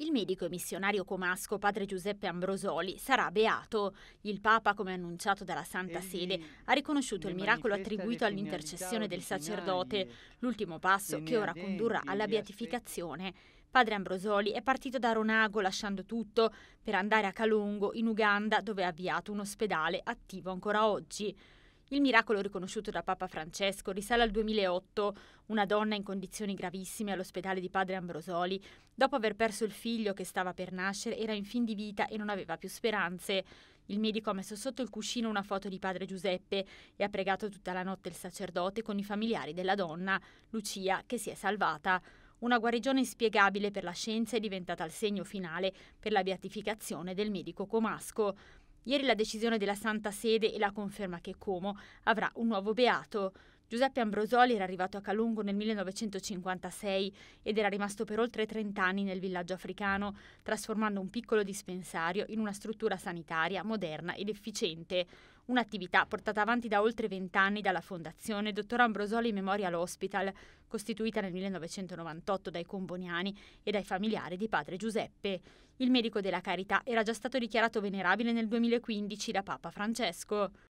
Il medico e missionario comasco padre Giuseppe Ambrosoli sarà beato. Il Papa, come annunciato dalla Santa eh, Sede, ha riconosciuto il miracolo attribuito all'intercessione del sacerdote, l'ultimo passo che ora condurrà alla beatificazione. Padre Ambrosoli è partito da Ronago lasciando tutto per andare a Calungo, in Uganda, dove ha avviato un ospedale attivo ancora oggi. Il miracolo riconosciuto da Papa Francesco risale al 2008, una donna in condizioni gravissime all'ospedale di Padre Ambrosoli, dopo aver perso il figlio che stava per nascere, era in fin di vita e non aveva più speranze. Il medico ha messo sotto il cuscino una foto di padre Giuseppe e ha pregato tutta la notte il sacerdote con i familiari della donna, Lucia, che si è salvata. Una guarigione inspiegabile per la scienza è diventata il segno finale per la beatificazione del medico comasco. Ieri la decisione della Santa Sede e la conferma che Como avrà un nuovo beato. Giuseppe Ambrosoli era arrivato a Calungo nel 1956 ed era rimasto per oltre 30 anni nel villaggio africano, trasformando un piccolo dispensario in una struttura sanitaria moderna ed efficiente. Un'attività portata avanti da oltre 20 anni dalla fondazione Dottor Ambrosoli Memorial Hospital, costituita nel 1998 dai comboniani e dai familiari di padre Giuseppe. Il medico della carità era già stato dichiarato venerabile nel 2015 da Papa Francesco.